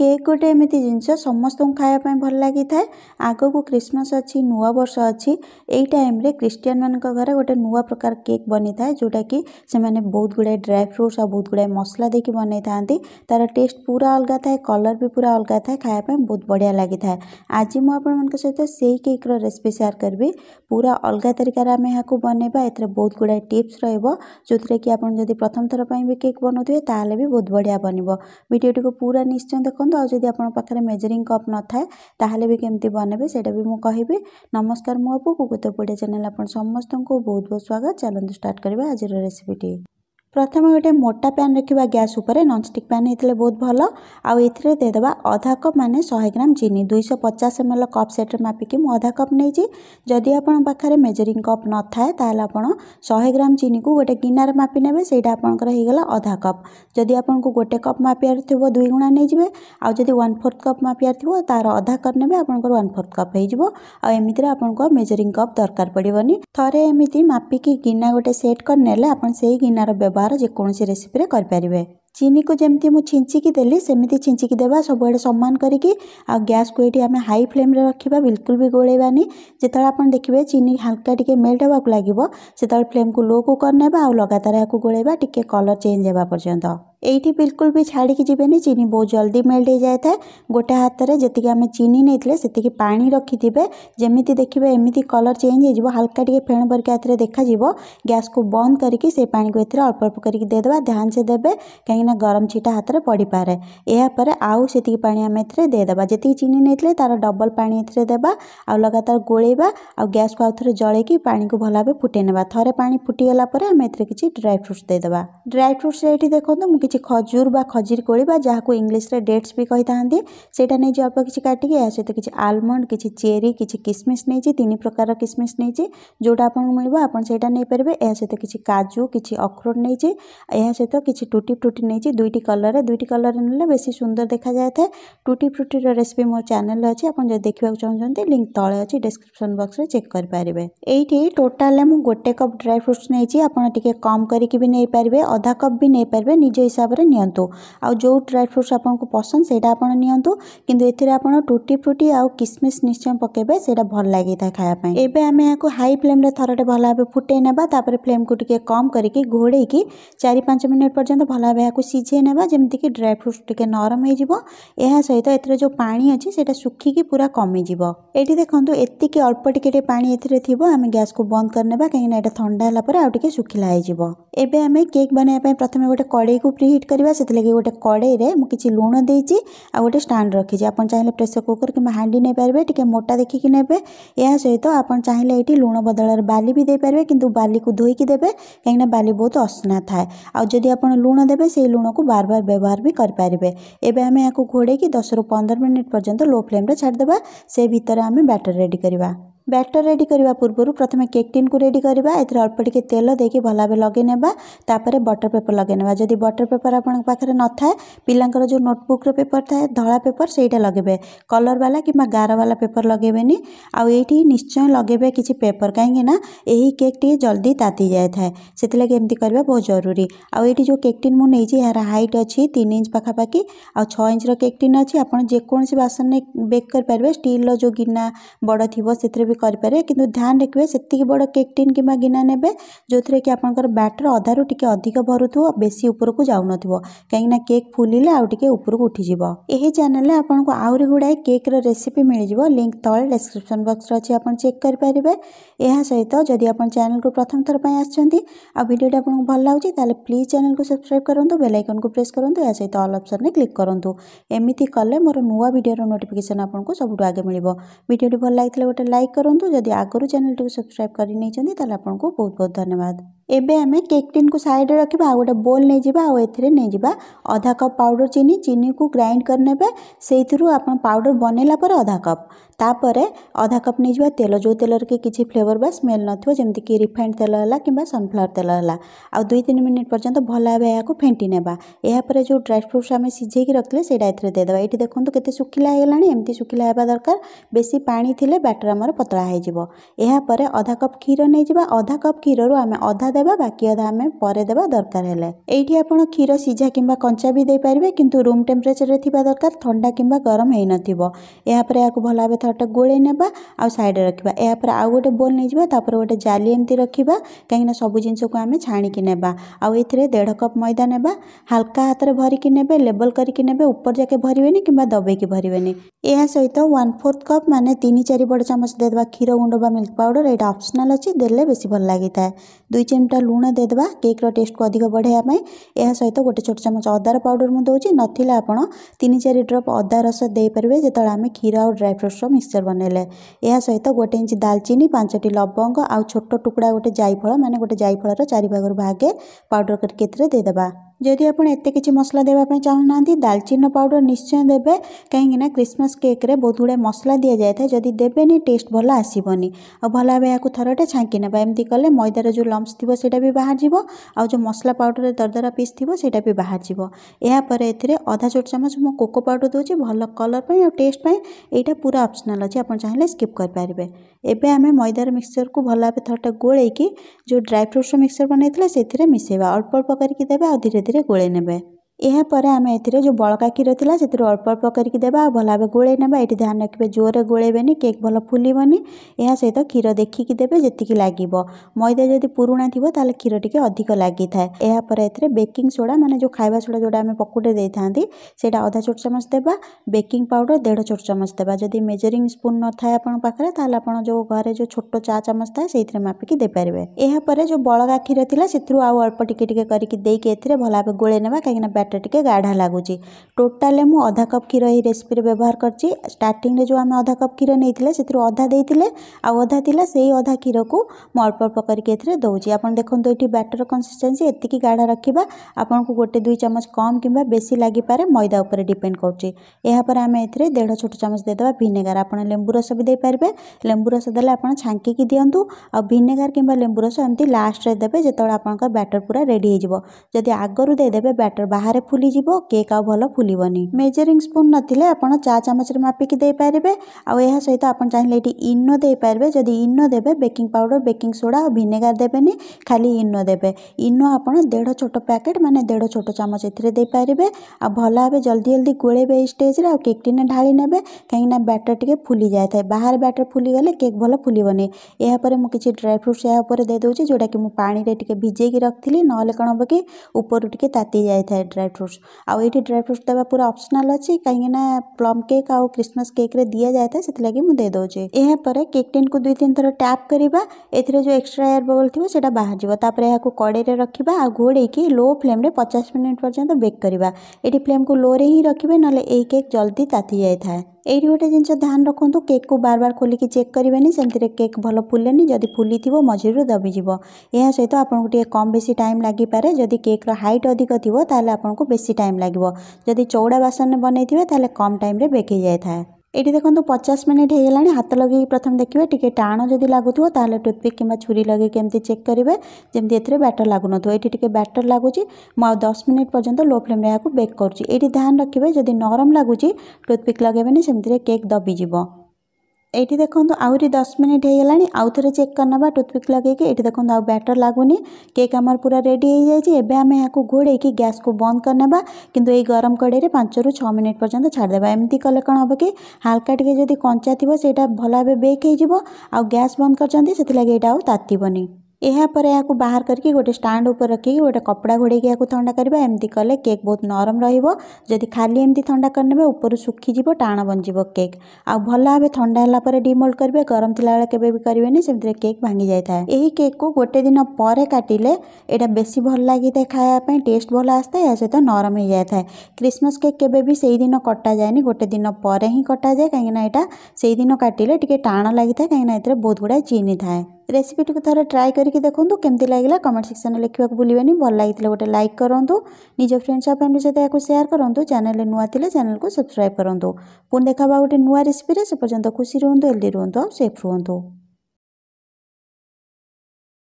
cake ଗୋଟେ ଏମିତି ଜିନିଷ ସମସ୍ତଙ୍କୁ ଖାଇବା ପାଇଁ ଭଲ ଲାଗିଥାଏ ଆଗକୁ କ୍ରିସମସ୍ ଅଛି ନୂଆବର୍ଷ ଅଛି ଏଇ ଟାଇମ୍ରେ ଖ୍ରୀଷ୍ଟିଆନମାନଙ୍କ ଘରେ ଗୋଟେ ନୂଆ ପ୍ରକାର କେକ୍ ବନିଥାଏ ଯେଉଁଟାକି ସେମାନେ ବହୁତ ଗୁଡ଼ାଏ ଡ୍ରାଏ ଫ୍ରୁଟ୍ସ୍ ଆଉ ବହୁତ ଗୁଡ଼ାଏ ମସଲା ଦେଇକି ବନେଇଥାନ୍ତି ତା'ର ଟେଷ୍ଟ ପୁରା ଅଲଗା ଥାଏ କଲର୍ ବି ପୁରା ଅଲଗା ଥାଏ ଖାଇବା ପାଇଁ ବହୁତ ବଢ଼ିଆ ଲାଗିଥାଏ ଆଜି ମୁଁ ଆପଣମାନଙ୍କ ସହିତ ସେଇ କେକ୍ର ରେସିପି ସେୟାର କରିବି ପୁରା ଅଲଗା ତରିକାରେ ଆମେ ଏହାକୁ ବନେଇବା ଏଥିରେ ବହୁତ ଗୁଡ଼ାଏ ଟିପ୍ସ ରହିବ ଯେଉଁଥିରେ କି ଆପଣ ଯଦି ପ୍ରଥମ ଥର ପାଇଁ ବି କେକ୍ ବନାଉଥିବେ ତାହେଲେ ବି ବହୁତ ବଢ଼ିଆ ବନିବ ଭିଡ଼ିଓଟିକୁ ପୁରା ନିଶ୍ଚୟ ଦେଖନ୍ତୁ ଦେଖନ୍ତୁ ଆଉ ଯଦି ଆପଣଙ୍କ ପାଖରେ ମେଜରିଂ କପ୍ ନଥାଏ ତାହେଲେ ବି କେମିତି ବନେଇବେ ସେଇଟା ବି ମୁଁ କହିବି ନମସ୍କାର ମୁଁ ଅପୁ କୁକୁତ ପଡ଼ିଆ ଚ୍ୟାନେଲ୍ ଆପଣ ସମସ୍ତଙ୍କୁ ବହୁତ ବହୁତ ସ୍ୱାଗତ ଚାଲନ୍ତୁ ଷ୍ଟାର୍ଟ କରିବା ଆଜିର ରେସିପିଟି ପ୍ରଥମେ ଗୋଟେ ମୋଟା ପ୍ୟାନ୍ ରଖିବା ଗ୍ୟାସ୍ ଉପରେ ନନଷ୍ଟିକ୍ ପ୍ୟାନ୍ ହେଇଥିଲେ ବହୁତ ଭଲ ଆଉ ଏଥିରେ ଦେଇଦେବା ଅଧା କପ୍ ମାନେ ଶହେ ଗ୍ରାମ ଚିନି ଦୁଇଶହ ପଚାଶ ଏମ୍ ଏଲ୍ କପ୍ ସେଟ୍ରେ ମାପିକି ମୁଁ ଅଧା କପ୍ ନେଇଛି ଯଦି ଆପଣଙ୍କ ପାଖରେ ମେଜରିଂ କପ୍ ନଥାଏ ତାହେଲେ ଆପଣ ଶହେ ଗ୍ରାମ ଚିନିକୁ ଗୋଟେ ଗିନାରେ ମାପି ନେବେ ସେଇଟା ଆପଣଙ୍କର ହେଇଗଲା ଅଧା କପ୍ ଯଦି ଆପଣଙ୍କୁ ଗୋଟେ କପ୍ ମାପିବାର ଥିବ ଦୁଇ ଗୁଣା ନେଇଯିବେ ଆଉ ଯଦି ୱାନ୍ ଫୋର୍ଥ କପ୍ ମାପିବାର ଥିବ ତାର ଅଧା କପ୍ ନେବେ ଆପଣଙ୍କର ୱାନ୍ ଫୋର୍ଥ କପ୍ ହେଇଯିବ ଆଉ ଏମିତିରେ ଆପଣଙ୍କୁ ମେଜରିଂ କପ୍ ଦରକାର ପଡ଼ିବନି ଥରେ ଏମିତି ମାପିକି ଗିନା ଗୋଟେ ସେଟ୍ କରିନେଲେ ଆପଣ ସେଇ ଗିନାର ବ୍ୟବହାର ପ୍ରକାର ଯେକୌଣସି ରେସିପିରେ କରିପାରିବେ ଚିନିକୁ ଯେମିତି ମୁଁ ଛିଞ୍ଚିକି ଦେଲି ସେମିତି ଛିଞ୍ଚିକି ଦେବା ସବୁଆଡ଼େ ସମାନ କରିକି ଆଉ ଗ୍ୟାସ୍କୁ ଏଠି ଆମେ ହାଇ ଫ୍ଲେମ୍ରେ ରଖିବା ବିଲକୁଲ ବି ଗୋଳେଇବାନି ଯେତେବେଳେ ଆପଣ ଦେଖିବେ ଚିନି ହାଲକା ଟିକେ ମେଲ୍ଟ ହେବାକୁ ଲାଗିବ ସେତେବେଳେ ଫ୍ଲେମ୍କୁ ଲୋ'କୁ କରିନେବା ଆଉ ଲଗାତାର ଏହାକୁ ଗୋଳେଇବା ଟିକେ କଲର୍ ଚେଞ୍ଜ ହେବା ପର୍ଯ୍ୟନ୍ତ ये बिल्कुल भी छाड़ी छाड़िक जी चीनी बहुत जल्दी मेल्ट जाए था गोटे हाथ में जितकी आम चीनी नहीं पा रखी जमी देखिए एमती कलर चेंज होल्का टे फेण के हाथ में देखा गैस को बंद करके से पा को ये अल्प अल्प करके देदे ध्यान से देवे कहीं गरम छिटा हाथ में पड़पे यापर आउ से पा आम एदे जी चीनी नहीं तार डबल पा ए देवा आउ लगातार गोल गैस को आउे थे जल कि पा को भल भाव फुटे ना थे पा फुटीगला किसी ड्राई फ्रुट्स देदे ड्राई फ्रुट्स ये देखो मुझे କିଛି ଖଜୁର ବା ଖଜିର କୋଳି ବା ଯାହାକୁ ଇଂଲିଶରେ ଡେଟ୍ସ ବି କହିଥାନ୍ତି ସେଇଟା ନେଇଛି ଅଳ୍ପ କିଛି କାଟିକି ଏହା ସହିତ କିଛି ଆଲମଣ୍ଡ କିଛି ଚେରି କିଛି କିସମିସ୍ ନେଇଛି ତିନି ପ୍ରକାରର କିସମିସ୍ ନେଇଛି ଯେଉଁଟା ଆପଣଙ୍କୁ ମିଳିବ ଆପଣ ସେଇଟା ନେଇପାରିବେ ଏହା ସହିତ କିଛି କାଜୁ କିଛି ଅଖରୋଟ ନେଇଛି ଏହା ସହିତ କିଛି ଟୁଟି ଫ୍ରୁଟି ନେଇଛି ଦୁଇଟି କଲର୍ରେ ଦୁଇଟି କଲର୍ରେ ନେଲେ ବେଶୀ ସୁନ୍ଦର ଦେଖାଯାଇଥାଏ ଟୁଟି ଫ୍ରୁଟିର ରେସିପି ମୋ ଚ୍ୟାନେଲ୍ରେ ଅଛି ଆପଣ ଯଦି ଦେଖିବାକୁ ଚାହୁଁଛନ୍ତି ଲିଙ୍କ୍ ତଳେ ଅଛି ଡେସ୍କ୍ରିପ୍ସନ୍ ବକ୍ସରେ ଚେକ୍ କରିପାରିବେ ଏଇଠି ଟୋଟାଲ୍ରେ ମୁଁ ଗୋଟେ କପ୍ ଡ୍ରାଇ ଫ୍ରୁଟ୍ସ ନେଇଛି ଆପଣ ଟିକିଏ କମ୍ କରିକି ବି ନେଇପାରିବେ ଅଧା କପ୍ ବି ନେଇପାରିବେ ନିଜ हिसाब से निो ड्राई फ्रुट्स आपको पसंद से आपटी फ्रुटी आउ किसमिश निश्चय पकेबे से भल लगे खायापी एवं आम यहाँ हाई फ्लेम थरटे भल भाव फुटे नापर फ्लेम को टी कम करके घोड़े कि चार पांच मिनट पर्यटन भल भाव यहाँ सीझे ना जमीक ड्राई फ्रुट्स टी नरम हो सहित एर जो पा अच्छे से सुखिकी पूरा कमिज ये देखो एति की अल्प टिके पा एब आम गैस को बंद करने कहीं थंडा होगापर आउ टे शुखिला होब आम केक् बनवाई प्रथम गोटे कड़े को प्रि हिट करवा से लगे गोटे कड़े मुझे लुण देती आ गए स्टाण रखी आप चाहिए प्रेसर कुकर कि हाँ नहीं पारे टी मोटा देखिकी ने सहित आप चाहिए ये लुण बदल बाली भी देपारे कि बाली को धोईक देते कहीं बाली बहुत असना थाए आदि आप लुण देते से लुण को बार बार व्यवहार भी करेंगे एवं आम यहाँ घोड़े दस रु पंद्रह मिनिट पर्यटन लो फ्लेम छाड़देबा से भितर आम बैटर रेडी करवा बैटर रेडी करवा पूर्व प्रथम केक् टीन को रेडी करवा अल्प टिके तेल दे कि भला भाव लगे नापर बटर पेपर लगे ना जब बटर पेपर आपरे न था पिलांर जो नोटबुक पेपर था धला पेपर से लगे कलर वाला कि गार बाला पेपर लगे आईटी निश्चय लगे कि पेपर कहीं केक् टी जल्दी ताती जाए से लगे एमती करवा बहुत जरूरी आई जो केक् टीन मुझे यार हाइट अच्छी तीन इंच पाखापाखी आँच रेक् टीन अच्छी आपसे बासन बेक करेंगे स्टिल जो गिना बड़ थी से भी करें कि ध्यान रखिए से बड़ केक् टीन कि गिना ने जो थे कि आपंकर बैटर अधारू टे अधिक भरु थो बेसी उपरक जाऊन कहीं केक् फुलिले आरक उठी यही चेल आपको आहरी गुड़ाए केक्र रेसीपी मिल जाव लिंक तले डेस्क्रिपन बक्स अच्छे आप चेक करेंगे यहाँ सहित जदि आप चेल को प्रथम थर पर आसोटी आपको भल लगे तेल प्लीज चैनल को सब्सक्राइब करूँ बेलैकन को प्रेस करूँ या सहित अल अपसन में क्लिक करूँ एमती कले मोर नुआ भिडर नोटिकेसन आपको सब आगे मिले भिडियो भल लगे गोटे लाइक कर करूँ जदि आगु चेल्टी सब्सक्राइब करनी बहुत बहुत धन्यवाद एबे हमें केक टिन को साइड रखा आ गोटे बोल नहीं जावा नहीं जावा अधा कप पाउडर चीनी चीनी को ग्राइंड कर ने से पाउडर बनैला अधा कप तापर अधा कप नहीं जा तेल जो तेल के किसी फ्लेवर बा स्मेल नमती कि रिफाइंड तेल है कि सनफ्लावर तेल है आ दुई तीन मिनिट पर्यटन भल भाव यहाँ फेटी नेबा यापर जो ड्राई फ्रुट्स आम सीझे रखे से देदे ये देखो कैसे शुखिला एमती शुखिला होगा दरकार बेस पा थे बैटर आम पतला होधा कप क्षीर नहीं जावा अधा कप क्षीर आम अधा ଦେବା ବାକି ଅଧା ଆମେ ପରେ ଦେବା ଦରକାର ହେଲେ ଏଇଠି ଆପଣ କ୍ଷୀର ସିଝା କିମ୍ବା କଞ୍ଚା ବି ଦେଇପାରିବେ କିନ୍ତୁ ରୁମ୍ ଟେମ୍ପରେଚରରେ ଥିବା ଦରକାର ଥଣ୍ଡା କିମ୍ବା ଗରମ ହୋଇନଥିବ ଏହାପରେ ଏହାକୁ ଭଲ ଭାବେ ଥରଟେ ଗୋଳେଇ ନେବା ଆଉ ସାଇଡ଼ରେ ରଖିବା ଏହାପରେ ଆଉ ଗୋଟେ ବୋଲ୍ ନେଇଯିବା ତାପରେ ଗୋଟେ ଜାଲି ଏମିତି ରଖିବା କାହିଁକିନା ସବୁ ଜିନିଷକୁ ଆମେ ଛାଣିକି ନେବା ଆଉ ଏଥିରେ ଦେଢ଼ କପ୍ ମଇଦା ନେବା ହାଲକା ହାତରେ ଭରିକି ନେବେ ଲେବଲ୍ କରିକି ନେବେ ଉପର ଯାକେ ଭରିବେନି କିମ୍ବା ଦବେଇକି ଭରିବେନି ଏହା ସହିତ ୱାନ୍ ଫୋର୍ଥ କପ୍ ମାନେ ତିନି ଚାରି ବଡ଼ ଚାମଚ ଦେଇଦେବା କ୍ଷୀର ଗୁଣ୍ଡ ବା ମିଲ୍କ ପାଉଡ଼ର ଏଇଟା ଅପସନାଲ୍ ଅଛି ଦେଲେ ବେଶୀ ଭଲ ଲାଗିଥାଏ দুই ଚାମଚା ଲୁଣ ଦେଇଦେବା କେକ୍ର ଟେଷ୍ଟକୁ ଅଧିକ ବଢ଼ାଇବା ପାଇଁ ଏହା ସହିତ ଗୋଟେ ଛୋଟ ଚାମଚ ଅଦାର ପାଉଡ଼ର ମୁଁ ଦେଉଛି ନଥିଲେ ଆପଣ ତିନି ଚାରି ଡ୍ରପ୍ ଅଦା ରସ ଦେଇପାରିବେ ଯେତେବେଳେ ଆମେ କ୍ଷୀର ଆଉ ଡ୍ରାଇ ଫ୍ରୁଟ୍ସର ମିକ୍ସଚର ବନେଇଲେ ଏହା ସହିତ ଗୋଟେ ଇଞ୍ଚ ଡାଲଚିନି ପାଞ୍ଚଟି ଲବଙ୍ଗ ଆଉ ଛୋଟ ଟୁକୁଡ଼ା ଗୋଟେ ଜାଇଫଳ ମାନେ ଗୋଟେ ଜାଇଫଳର ଚାରିଭାଗରୁ ଭାଗେ ପାଉଡ଼ର କରିକି ଏଥିରେ ଦେଇଦେବା ଯଦି ଆପଣ ଏତେ କିଛି ମସଲା ଦେବା ପାଇଁ ଚାହୁଁନାହାନ୍ତି ଡାଲଚିନିର ପାଉଡ଼ର ନିଶ୍ଚୟ ଦେବେ କାହିଁକିନା କ୍ରିସମସ୍ କେକ୍ରେ ବହୁତ ଗୁଡ଼ାଏ ମସଲା ଦିଆଯାଇଥାଏ ଯଦି ଦେବେନି ଟେଷ୍ଟ ଭଲ ଆସିବନି ଆଉ ଭଲ ଭାବେ ଏହାକୁ ଥରଟେ ଛାଙ୍କି ନେବା ଏମିତି କଲେ ମଇଦାର ଯେଉଁ ଲମ୍ସ ଥିବ ସେଇଟା ବି ବାହାରିଯିବ ଆଉ ଯେଉଁ ମସଲା ପାଉଡ଼ର ଦରଦରା ପିସ୍ ଥିବ ସେଇଟା ବି ବାହାରିଯିବ ଏହାପରେ ଏଥିରେ ଅଧା ଛୋଟ ଚାମଚ ମୁଁ କୋକୋ ପାଉଡ଼ର ଦେଉଛି ଭଲ କଲର୍ ପାଇଁ ଆଉ ଟେଷ୍ଟ ପାଇଁ ଏଇଟା ପୁରା ଅପସନାଲ୍ ଅଛି ଆପଣ ଚାହିଁଲେ ସ୍କିପ୍ କରିପାରିବେ ଏବେ ଆମେ ମଇଦାର ମିକ୍ସଚରକୁ ଭଲ ଭାବେ ଥରଟା ଗୋଳେଇକି ଯେଉଁ ଡ୍ରାଇ ଫ୍ରୁଟ୍ସର ମିକ୍ସଚର ବନେଇଥିଲେ ସେଥିରେ ମିଶାଇବା ଅଳ୍ପ ଅଳ୍ପ କରିକି ଦେବେ ଆଉ ଧୀରେ धीरे गोल नेबे यापर आम ए बलका क्षीर थी से अल्प अल्प करके देवा भल भाव गोल ये ध्यान रखिए जोर गोल केक् भल फुल यह सहित क्षीर देखिक देवे जीक लगे मैदा जदि पुराणा थी तेल क्षीर टी अधिक लगी यापर ए बेकिंग सोडा मैंने जो खावा सोडा जो पकुटे सैटा अधा छोट चमच देवा बेकिंग पाउडर देढ़ छोट चमच देवा जदि मेजरींग स्पून न था आपे आप घर जो छोट चा चमच था मापिक देपारे यापर जो बलका क्षीर थी से अल्प टिके टे करके भल भाव गोल कहीं କ୍ଷୀରଟା ଟିକେ ଗାଢ଼ା ଲାଗୁଛି ଟୋଟାଲି ମୁଁ ଅଧା କପ୍ କ୍ଷୀର ଏହି ରେସିପିରେ ବ୍ୟବହାର କରିଛି ଷ୍ଟାର୍ଟିଂରେ ଯେଉଁ ଆମେ ଅଧା କପ୍ କ୍ଷୀର ନେଇଥିଲେ ସେଥିରୁ ଅଧା ଦେଇଥିଲେ ଆଉ ଅଧା ଥିଲା ସେଇ ଅଧା କ୍ଷୀରକୁ ମୁଁ ଅଳ୍ପ ଅଳ୍ପ କରିକି ଏଥିରେ ଦେଉଛି ଆପଣ ଦେଖନ୍ତୁ ଏଠି ବ୍ୟାଟର କନସିଷ୍ଟେନ୍ସି ଏତିକି ଗାଢ଼ା ରଖିବା ଆପଣଙ୍କୁ ଗୋଟେ ଦୁଇ ଚାମଚ କମ୍ କିମ୍ବା ବେଶୀ ଲାଗିପାରେ ମଇଦା ଉପରେ ଡିପେଣ୍ଡ କରୁଛି ଏହାପରେ ଆମେ ଏଥିରେ ଦେଢ଼ ଛୋଟ ଚାମଚ ଦେଇଦେବା ଭିନେଗାର ଆପଣ ଲେମ୍ବୁ ରସ ବି ଦେଇପାରିବେ ଲେମ୍ବୁ ରସ ଦେଲେ ଆପଣ ଛାଙ୍କିକି ଦିଅନ୍ତୁ ଆଉ ଭିନେଗାର କିମ୍ବା ଲେମ୍ବୁ ରସ ଏମିତି ଲାଷ୍ଟରେ ଦେବେ ଯେତେବେଳେ ଆପଣଙ୍କ ବ୍ୟାଟର ପୁରା ରେଡ଼ି ହେଇଯିବ ଯଦି ଆଗରୁ ଦେଇଦେବେ ବ୍ୟାଟର ବାହାରେ ଚାରେ ଫୁଲିଯିବ କେକ୍ ଆଉ ଭଲ ଫୁଲିବନି ମେଜରିଂ ସ୍ପୁନ୍ ନଥିଲେ ଆପଣ ଚା ଚାମଚରେ ମାପିକି ଦେଇପାରିବେ ଆଉ ଏହା ସହିତ ଆପଣ ଚାହିଁଲେ ଏଠି ଇନୋ ଦେଇପାରିବେ ଯଦି ଇନୋ ଦେବେ ବେକିଂ ପାଉଡ଼ର ବେକିଂ ସୋଡ଼ା ଆଉ ଭିନେଗାର ଦେବେନି ଖାଲି ଇନୋ ଦେବେ ଇନୋ ଆପଣ ଦେଢ଼ ଛୋଟ ପ୍ୟାକେଟ୍ ମାନେ ଦେଢ଼ ଛୋଟ ଚାମଚ ଏଥିରେ ଦେଇପାରିବେ ଆଉ ଭଲ ଭାବେ ଜଲ୍ଦି ଜଲ୍ଦି ଗୋଳେଇବେ ଏଇ ଷ୍ଟେଜ୍ରେ ଆଉ ନା ଢାଳି ନେବେ କାହିଁକିନା ବ୍ୟାଟର ଟିକେ ଫୁଲି ଯାଇଥାଏ ବାହାରେ ବ୍ୟାଟର ଫୁଲିଗଲେ କେକ୍ ଭଲ ଫୁଲିବନି ଏହାପରେ ମୁଁ କିଛି ଡ୍ରାଏ ଫ୍ରୁଟ୍ସ ଏହା ଉପରେ ଦେଇଦେଉଛି ଯେଉଁଟାକି ମୁଁ ପାଣିରେ ଟିକେ ଭିଜେଇକି ରଖିଥିଲି ନହେଲେ କ'ଣ ହେବ କି ଉପରୁ ଟିକେ ତାତି ଯାଇଥାଏ ଡ୍ରାଏ ड्राई फ्रुट्स आउ ये ड्राई फ्रुट्स देवा पूरा अप्सनाल अच्छे कहीं प्लम केक् आउ क्रिसमस केक् दि जाए से देदे यापर केक् टेन को दुई तीन थर टैप ये जो एक्सट्रा एयर बबल थी से बाहर तापर यह कड़े रखा आ घोड़े लो फ्लेम पचास मिनिट पर्यटन बेक करवा ये फ्लेम को लो रे ही रखे ना केक् जल्दी ताती जाए यही गोटे जिन ध्यान रखु केक् को बार बार खोलिक चेक करेंगे सेमती केक् भल फुले जदि फुली थी मझे दबिज यह सहित आपको कम बेस टाइम लगे जदि केक्र हाइट अधिक थी तेल आपको बेसी टाइम लगे जदि चौड़ा बासन बनई थे तेल कम टाइम बेक जाए ଏଇଠି ଦେଖନ୍ତୁ ପଚାଶ ମିନିଟ୍ ହେଇଗଲାଣି ହାତ ଲଗେଇକି ପ୍ରଥମେ ଦେଖିବେ ଟିକେ ଟାଣ ଯଦି ଲାଗୁଥିବ ତାହେଲେ ଟୁଥପିକ୍ କିମ୍ବା ଛୁରୀ ଲଗେଇକି ଏମିତି ଚେକ୍ କରିବେ ଯେମିତି ଏଥିରେ ବ୍ୟାଟର ଲାଗୁନଥିବ ଏଇଠି ଟିକେ ବ୍ୟାଟର ଲାଗୁଛି ମୁଁ ଆଉ ଦଶ ମିନିଟ୍ ପର୍ଯ୍ୟନ୍ତ ଲୋ ଫ୍ଲେମ୍ରେ ଏହାକୁ ବେକ୍ କରୁଛି ଏଇଠି ଧ୍ୟାନ ରଖିବେ ଯଦି ନରମ ଲାଗୁଛି ଟୁଥପିକ୍ ଲଗେଇବେନି ସେମିତିରେ କେକ୍ ଦବିଯିବ ଏଇଠି ଦେଖନ୍ତୁ ଆହୁରି ଦଶ ମିନିଟ୍ ହେଇଗଲାଣି ଆଉ ଥରେ ଚେକ୍ କରିନେବା ଟୁଥପିକ୍ ଲଗେଇକି ଏଇଠି ଦେଖନ୍ତୁ ଆଉ ବ୍ୟାଟର ଲାଗୁନି କେକ୍ ଆମର ପୁରା ରେଡ଼ି ହେଇଯାଇଛି ଏବେ ଆମେ ଏହାକୁ ଘୋଡ଼େଇକି ଗ୍ୟାସ୍କୁ ବନ୍ଦ କରିନେବା କିନ୍ତୁ ଏଇ ଗରମ କଡ଼େଇରେ ପାଞ୍ଚରୁ ଛଅ ମିନିଟ୍ ପର୍ଯ୍ୟନ୍ତ ଛାଡ଼ିଦେବା ଏମିତି କଲେ କ'ଣ ହେବ କି ହାଲକା ଟିକେ ଯଦି କଞ୍ଚା ଥିବ ସେଇଟା ଭଲ ଭାବେ ବେକ୍ ହେଇଯିବ ଆଉ ଗ୍ୟାସ୍ ବନ୍ଦ କରିଛନ୍ତି ସେଥିଲାଗି ଏଇଟା ଆଉ ତାତିବନି यापर या बाहर करके गोटे स्टाण रखे गोटे कपड़ा घोड़े थंडा करवा एमती कले केक् बहुत नरम रही खाली एमती था करने ऊपर सुखीज टाण बंजी केक् आउ भल भाव थंडापर डिमोल्ड करेंगे गरम थी के करेंगे से केक् भांगी जाए यह केक् गोटे दिन पर काटिले यहाँ बेस भल लगी खायाप टेस्ट भल आसता है या सहित नरम हो जाए क्रिसमस केक् केवेदी कटा जाए गोटे दिन पर ही कटा जाए कहीं यहाँ से काटिले टाण लगी कहीं बहुत गुड़ा चीनी थाए ରେସିପିଟିକୁ ଥରେ ଟ୍ରାଏ କରିକି ଦେଖନ୍ତୁ କେମିତି ଲାଗିଲା କମେଣ୍ଟ ସେକ୍ସନ୍ରେ ଲେଖିବାକୁ ଭୁଲିବେନି ଭଲ ଲାଗିଥିଲେ ଗୋଟେ ଲାଇକ୍ କରନ୍ତୁ ନିଜ ଫ୍ରେଣ୍ଡସ୍ ଆଉ ଫ୍ୟାମିଲି ସହିତ ଏହାକୁ ସେୟାର କରନ୍ତୁ ଚ୍ୟାନେଲ୍ରେ ନୂଆ ଥିଲେ ଚ୍ୟାନେଲ୍କୁ ସବସ୍କ୍ରାଇବ୍ କରନ୍ତୁ ପୁଣି ଦେଖାବା ଗୋଟେ ନୂଆ ରେସିପିରେ ସେ ପର୍ଯ୍ୟନ୍ତ ଖୁସି ରୁହନ୍ତୁ ହେଲ୍ଦି ରୁହନ୍ତୁ ଆଉ ସେଫ୍ ରୁହନ୍ତୁ